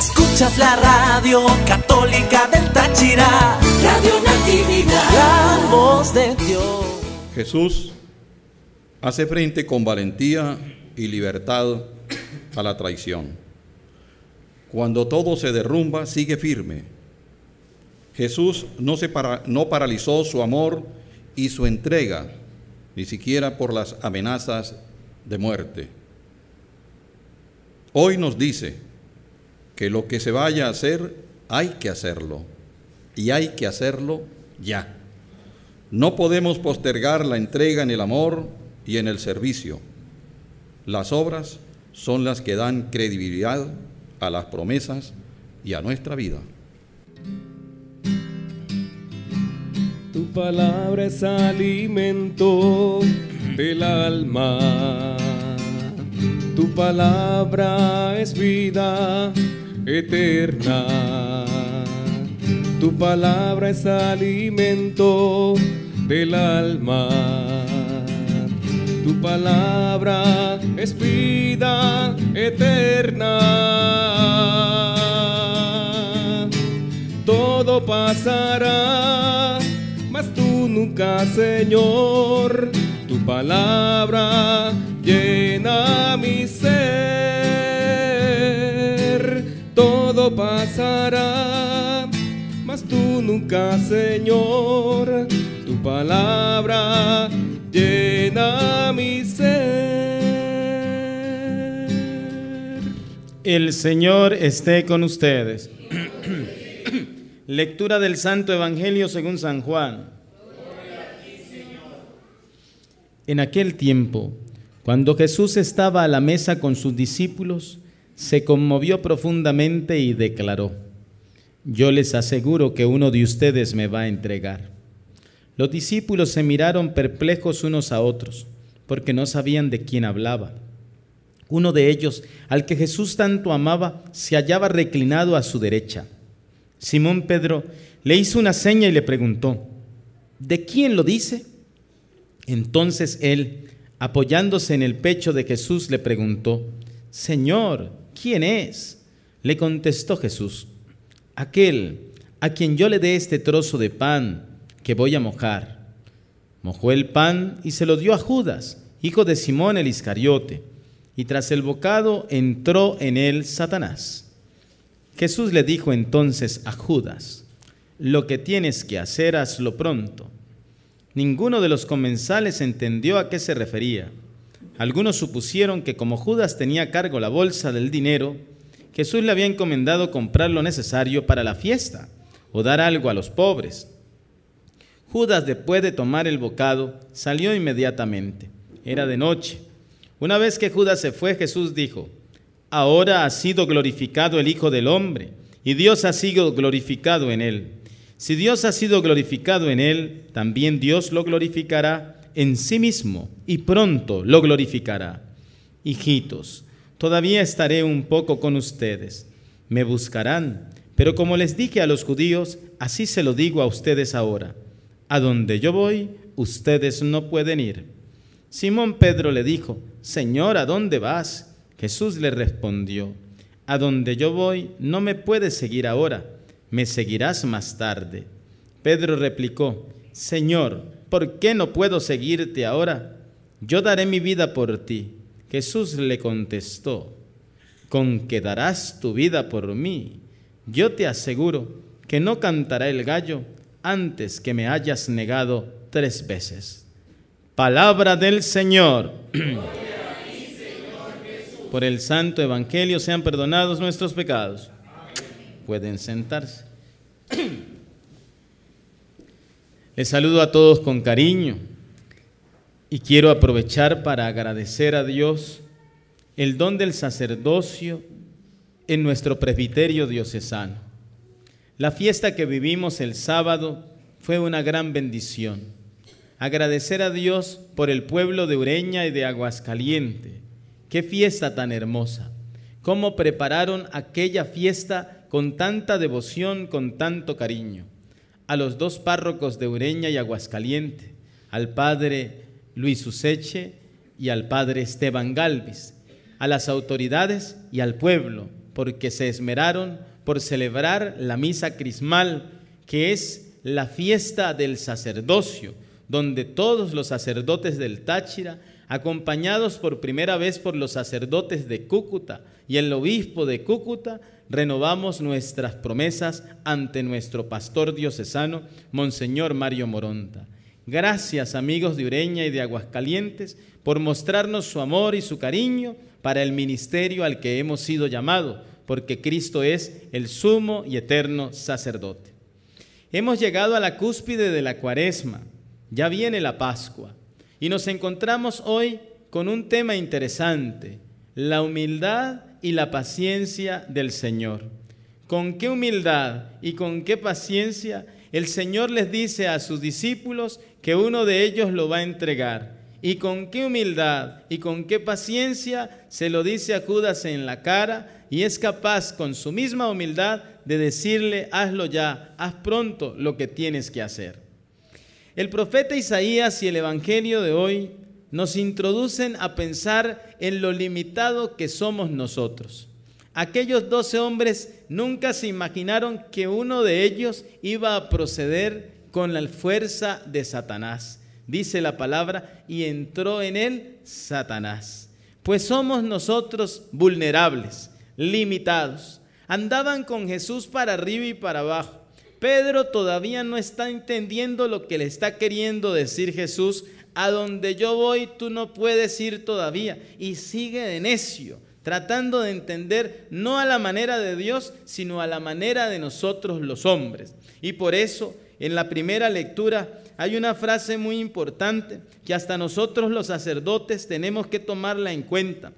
Escuchas la radio católica del Táchira, Radio Natividad, la voz de Dios. Jesús hace frente con valentía y libertad a la traición. Cuando todo se derrumba, sigue firme. Jesús no, se no paralizó su amor y su entrega, ni siquiera por las amenazas de muerte. Hoy nos dice, que lo que se vaya a hacer hay que hacerlo y hay que hacerlo ya. No podemos postergar la entrega en el amor y en el servicio. Las obras son las que dan credibilidad a las promesas y a nuestra vida. Tu palabra es alimento del alma. Tu palabra es vida eterna. Tu palabra es alimento del alma. Tu palabra es vida eterna. Todo pasará, mas tú nunca, Señor, tu palabra Señor, tu palabra llena mi ser. El Señor esté con ustedes. Lectura del Santo Evangelio según San Juan. En aquel tiempo, cuando Jesús estaba a la mesa con sus discípulos, se conmovió profundamente y declaró yo les aseguro que uno de ustedes me va a entregar. Los discípulos se miraron perplejos unos a otros, porque no sabían de quién hablaba. Uno de ellos, al que Jesús tanto amaba, se hallaba reclinado a su derecha. Simón Pedro le hizo una seña y le preguntó, ¿de quién lo dice? Entonces él, apoyándose en el pecho de Jesús, le preguntó, Señor, ¿quién es? Le contestó Jesús, aquel a quien yo le dé este trozo de pan que voy a mojar. Mojó el pan y se lo dio a Judas, hijo de Simón el Iscariote, y tras el bocado entró en él Satanás. Jesús le dijo entonces a Judas, lo que tienes que hacer, hazlo pronto. Ninguno de los comensales entendió a qué se refería. Algunos supusieron que como Judas tenía cargo la bolsa del dinero, Jesús le había encomendado comprar lo necesario para la fiesta o dar algo a los pobres. Judas, después de tomar el bocado, salió inmediatamente. Era de noche. Una vez que Judas se fue, Jesús dijo, Ahora ha sido glorificado el Hijo del Hombre, y Dios ha sido glorificado en él. Si Dios ha sido glorificado en él, también Dios lo glorificará en sí mismo, y pronto lo glorificará. Hijitos, todavía estaré un poco con ustedes. Me buscarán, pero como les dije a los judíos, así se lo digo a ustedes ahora. A donde yo voy, ustedes no pueden ir. Simón Pedro le dijo, Señor, ¿a dónde vas? Jesús le respondió, A donde yo voy, no me puedes seguir ahora, me seguirás más tarde. Pedro replicó, Señor, ¿por qué no puedo seguirte ahora? Yo daré mi vida por ti. Jesús le contestó, con que darás tu vida por mí, yo te aseguro que no cantará el gallo antes que me hayas negado tres veces. Palabra del Señor. Por el Santo Evangelio sean perdonados nuestros pecados. Pueden sentarse. Les saludo a todos con cariño y quiero aprovechar para agradecer a Dios el don del sacerdocio en nuestro presbiterio diocesano. La fiesta que vivimos el sábado fue una gran bendición. Agradecer a Dios por el pueblo de Ureña y de Aguascaliente. Qué fiesta tan hermosa. Cómo prepararon aquella fiesta con tanta devoción, con tanto cariño. A los dos párrocos de Ureña y Aguascaliente, al padre Luis Useche y al padre Esteban Galvis, a las autoridades y al pueblo, porque se esmeraron por celebrar la misa crismal, que es la fiesta del sacerdocio, donde todos los sacerdotes del Táchira, acompañados por primera vez por los sacerdotes de Cúcuta y el obispo de Cúcuta, renovamos nuestras promesas ante nuestro pastor diocesano, Monseñor Mario Moronta. Gracias amigos de Ureña y de Aguascalientes por mostrarnos su amor y su cariño para el ministerio al que hemos sido llamados, porque Cristo es el sumo y eterno sacerdote. Hemos llegado a la cúspide de la cuaresma, ya viene la Pascua, y nos encontramos hoy con un tema interesante, la humildad y la paciencia del Señor. ¿Con qué humildad y con qué paciencia el Señor les dice a sus discípulos que uno de ellos lo va a entregar. Y con qué humildad y con qué paciencia se lo dice a Judas en la cara y es capaz con su misma humildad de decirle, hazlo ya, haz pronto lo que tienes que hacer. El profeta Isaías y el Evangelio de hoy nos introducen a pensar en lo limitado que somos nosotros. Aquellos doce hombres nunca se imaginaron que uno de ellos iba a proceder con la fuerza de Satanás. Dice la palabra, y entró en él Satanás. Pues somos nosotros vulnerables, limitados. Andaban con Jesús para arriba y para abajo. Pedro todavía no está entendiendo lo que le está queriendo decir Jesús. A donde yo voy, tú no puedes ir todavía. Y sigue de necio tratando de entender no a la manera de Dios, sino a la manera de nosotros los hombres. Y por eso, en la primera lectura, hay una frase muy importante que hasta nosotros los sacerdotes tenemos que tomarla en cuenta.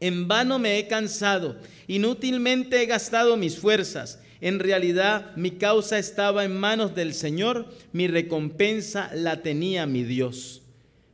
En vano me he cansado, inútilmente he gastado mis fuerzas. En realidad mi causa estaba en manos del Señor, mi recompensa la tenía mi Dios.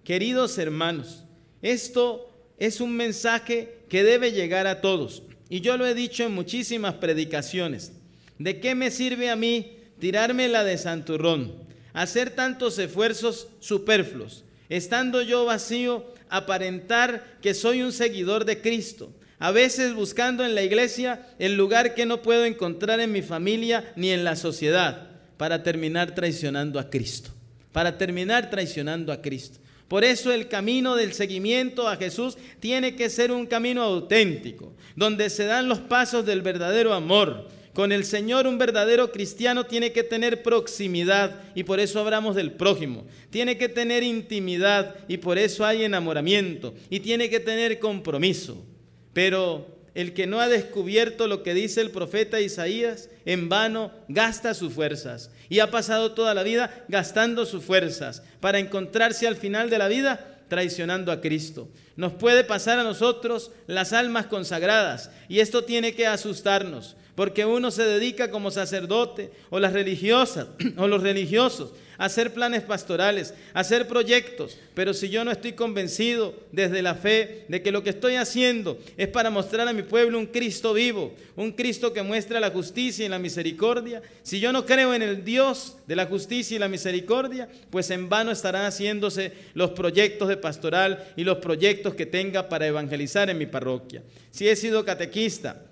Queridos hermanos, esto es un mensaje que debe llegar a todos. Y yo lo he dicho en muchísimas predicaciones. ¿De qué me sirve a mí tirarme la de santurrón? Hacer tantos esfuerzos superfluos. Estando yo vacío, aparentar que soy un seguidor de Cristo. A veces buscando en la iglesia el lugar que no puedo encontrar en mi familia ni en la sociedad. Para terminar traicionando a Cristo. Para terminar traicionando a Cristo. Por eso el camino del seguimiento a Jesús tiene que ser un camino auténtico, donde se dan los pasos del verdadero amor. Con el Señor un verdadero cristiano tiene que tener proximidad y por eso hablamos del prójimo. Tiene que tener intimidad y por eso hay enamoramiento. Y tiene que tener compromiso. Pero el que no ha descubierto lo que dice el profeta Isaías, en vano gasta sus fuerzas. Y ha pasado toda la vida gastando sus fuerzas para encontrarse al final de la vida traicionando a Cristo. Nos puede pasar a nosotros las almas consagradas y esto tiene que asustarnos, porque uno se dedica como sacerdote o las religiosas o los religiosos a hacer planes pastorales, a hacer proyectos, pero si yo no estoy convencido desde la fe de que lo que estoy haciendo es para mostrar a mi pueblo un Cristo vivo, un Cristo que muestra la justicia y la misericordia, si yo no creo en el Dios de la justicia y la misericordia, pues en vano estarán haciéndose los proyectos de pastoral y los proyectos que tenga para evangelizar en mi parroquia. Si he sido catequista,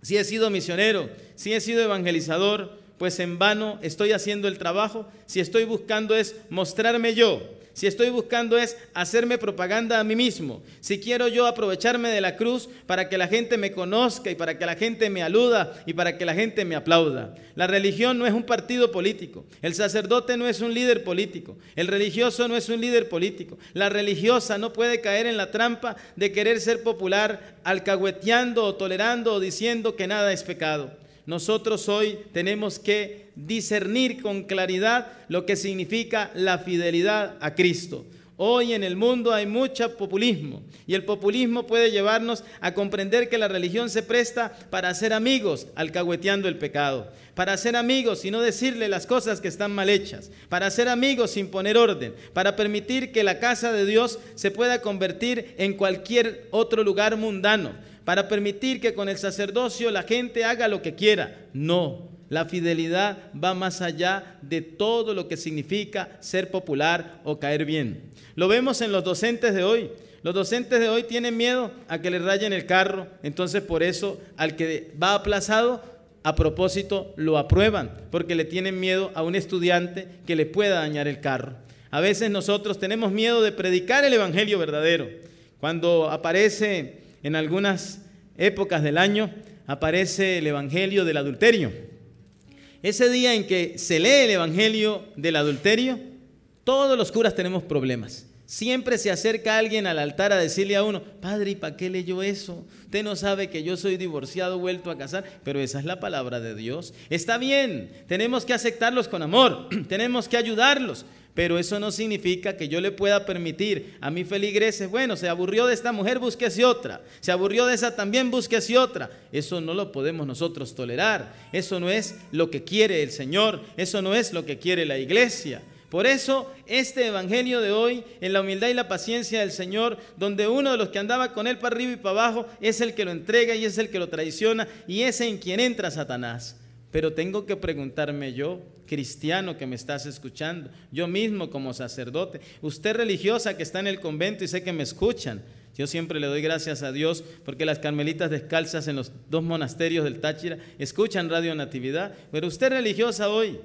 si he sido misionero, si he sido evangelizador, pues en vano estoy haciendo el trabajo. Si estoy buscando es mostrarme yo si estoy buscando es hacerme propaganda a mí mismo, si quiero yo aprovecharme de la cruz para que la gente me conozca y para que la gente me aluda y para que la gente me aplauda. La religión no es un partido político, el sacerdote no es un líder político, el religioso no es un líder político, la religiosa no puede caer en la trampa de querer ser popular alcahueteando o tolerando o diciendo que nada es pecado nosotros hoy tenemos que discernir con claridad lo que significa la fidelidad a Cristo. Hoy en el mundo hay mucho populismo y el populismo puede llevarnos a comprender que la religión se presta para hacer amigos, alcahueteando el pecado, para hacer amigos y no decirle las cosas que están mal hechas, para ser amigos sin poner orden, para permitir que la casa de Dios se pueda convertir en cualquier otro lugar mundano, para permitir que con el sacerdocio la gente haga lo que quiera. No, la fidelidad va más allá de todo lo que significa ser popular o caer bien. Lo vemos en los docentes de hoy. Los docentes de hoy tienen miedo a que le rayen el carro, entonces por eso al que va aplazado, a propósito, lo aprueban, porque le tienen miedo a un estudiante que le pueda dañar el carro. A veces nosotros tenemos miedo de predicar el Evangelio verdadero. Cuando aparece en algunas épocas del año aparece el Evangelio del Adulterio. Ese día en que se lee el Evangelio del Adulterio, todos los curas tenemos problemas. Siempre se acerca alguien al altar a decirle a uno, Padre, ¿y para qué leyó eso? Usted no sabe que yo soy divorciado, vuelto a casar, pero esa es la palabra de Dios. Está bien, tenemos que aceptarlos con amor, tenemos que ayudarlos, pero eso no significa que yo le pueda permitir a mi feligreses, bueno, se aburrió de esta mujer, búsquese otra. Se aburrió de esa también, búsquese otra. Eso no lo podemos nosotros tolerar. Eso no es lo que quiere el Señor. Eso no es lo que quiere la iglesia. Por eso este Evangelio de hoy, en la humildad y la paciencia del Señor, donde uno de los que andaba con él para arriba y para abajo es el que lo entrega y es el que lo traiciona y es en quien entra Satanás. Pero tengo que preguntarme yo, cristiano que me estás escuchando, yo mismo como sacerdote, usted religiosa que está en el convento y sé que me escuchan. Yo siempre le doy gracias a Dios porque las carmelitas descalzas en los dos monasterios del Táchira escuchan Radio Natividad. Pero usted religiosa hoy,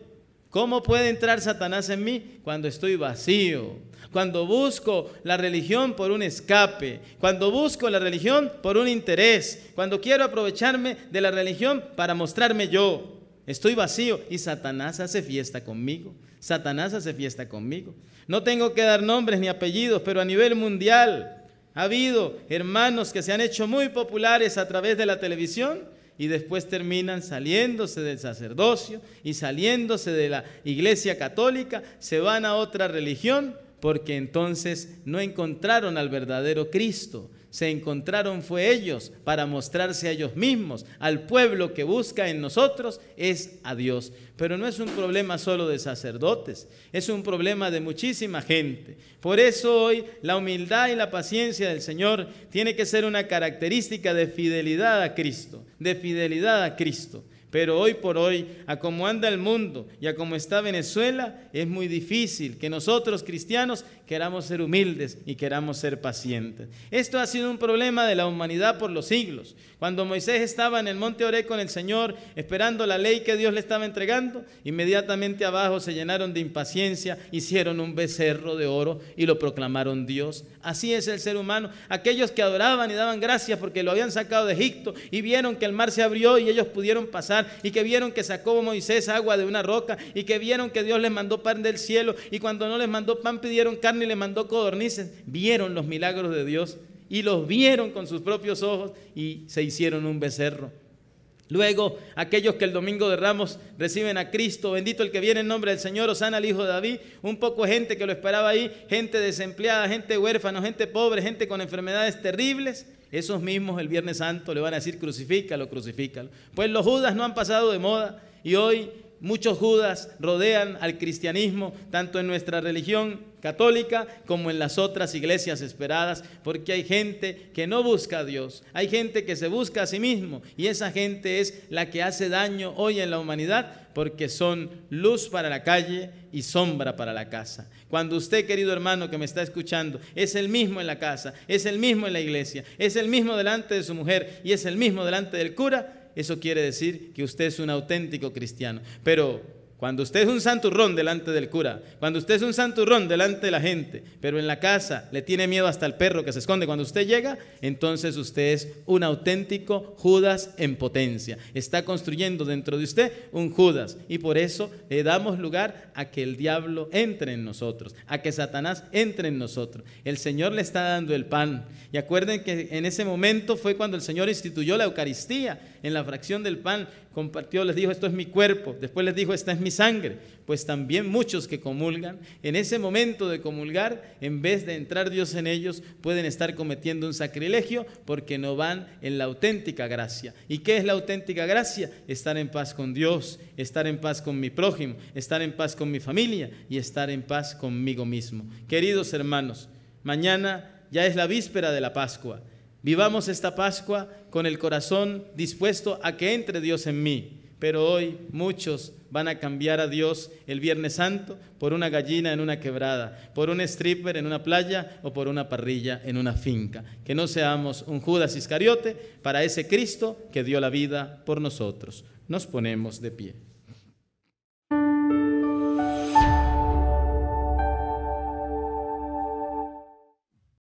¿cómo puede entrar Satanás en mí cuando estoy vacío? cuando busco la religión por un escape, cuando busco la religión por un interés, cuando quiero aprovecharme de la religión para mostrarme yo. Estoy vacío y Satanás hace fiesta conmigo. Satanás hace fiesta conmigo. No tengo que dar nombres ni apellidos, pero a nivel mundial ha habido hermanos que se han hecho muy populares a través de la televisión y después terminan saliéndose del sacerdocio y saliéndose de la iglesia católica, se van a otra religión porque entonces no encontraron al verdadero Cristo, se encontraron fue ellos para mostrarse a ellos mismos, al pueblo que busca en nosotros es a Dios. Pero no es un problema solo de sacerdotes, es un problema de muchísima gente. Por eso hoy la humildad y la paciencia del Señor tiene que ser una característica de fidelidad a Cristo, de fidelidad a Cristo. Pero hoy por hoy, a como anda el mundo y a como está Venezuela, es muy difícil que nosotros cristianos queramos ser humildes y queramos ser pacientes. Esto ha sido un problema de la humanidad por los siglos. Cuando Moisés estaba en el monte Oré con el Señor, esperando la ley que Dios le estaba entregando, inmediatamente abajo se llenaron de impaciencia, hicieron un becerro de oro y lo proclamaron Dios. Así es el ser humano. Aquellos que adoraban y daban gracias porque lo habían sacado de Egipto y vieron que el mar se abrió y ellos pudieron pasar y que vieron que sacó Moisés agua de una roca y que vieron que Dios les mandó pan del cielo y cuando no les mandó pan pidieron carne y les mandó codornices. Vieron los milagros de Dios y los vieron con sus propios ojos y se hicieron un becerro. Luego, aquellos que el domingo de Ramos reciben a Cristo, bendito el que viene en nombre del Señor, Osana al Hijo de David, un poco gente que lo esperaba ahí, gente desempleada, gente huérfana, gente pobre, gente con enfermedades terribles, esos mismos el Viernes Santo le van a decir crucifícalo, crucifícalo. Pues los judas no han pasado de moda y hoy muchos judas rodean al cristianismo, tanto en nuestra religión católica como en las otras iglesias esperadas, porque hay gente que no busca a Dios, hay gente que se busca a sí mismo y esa gente es la que hace daño hoy en la humanidad porque son luz para la calle y sombra para la casa. Cuando usted, querido hermano que me está escuchando, es el mismo en la casa, es el mismo en la iglesia, es el mismo delante de su mujer y es el mismo delante del cura, eso quiere decir que usted es un auténtico cristiano. Pero cuando usted es un santurrón delante del cura, cuando usted es un santurrón delante de la gente, pero en la casa le tiene miedo hasta el perro que se esconde cuando usted llega, entonces usted es un auténtico Judas en potencia. Está construyendo dentro de usted un Judas y por eso le damos lugar a que el diablo entre en nosotros, a que Satanás entre en nosotros. El Señor le está dando el pan. Y acuerden que en ese momento fue cuando el Señor instituyó la Eucaristía en la fracción del pan, compartió, les dijo, esto es mi cuerpo, después les dijo, esta es mi sangre, pues también muchos que comulgan, en ese momento de comulgar, en vez de entrar Dios en ellos, pueden estar cometiendo un sacrilegio porque no van en la auténtica gracia. ¿Y qué es la auténtica gracia? Estar en paz con Dios, estar en paz con mi prójimo, estar en paz con mi familia y estar en paz conmigo mismo. Queridos hermanos, mañana ya es la víspera de la Pascua. Vivamos esta Pascua con el corazón dispuesto a que entre Dios en mí pero hoy muchos van a cambiar a Dios el Viernes Santo por una gallina en una quebrada, por un stripper en una playa o por una parrilla en una finca. Que no seamos un Judas Iscariote para ese Cristo que dio la vida por nosotros. Nos ponemos de pie.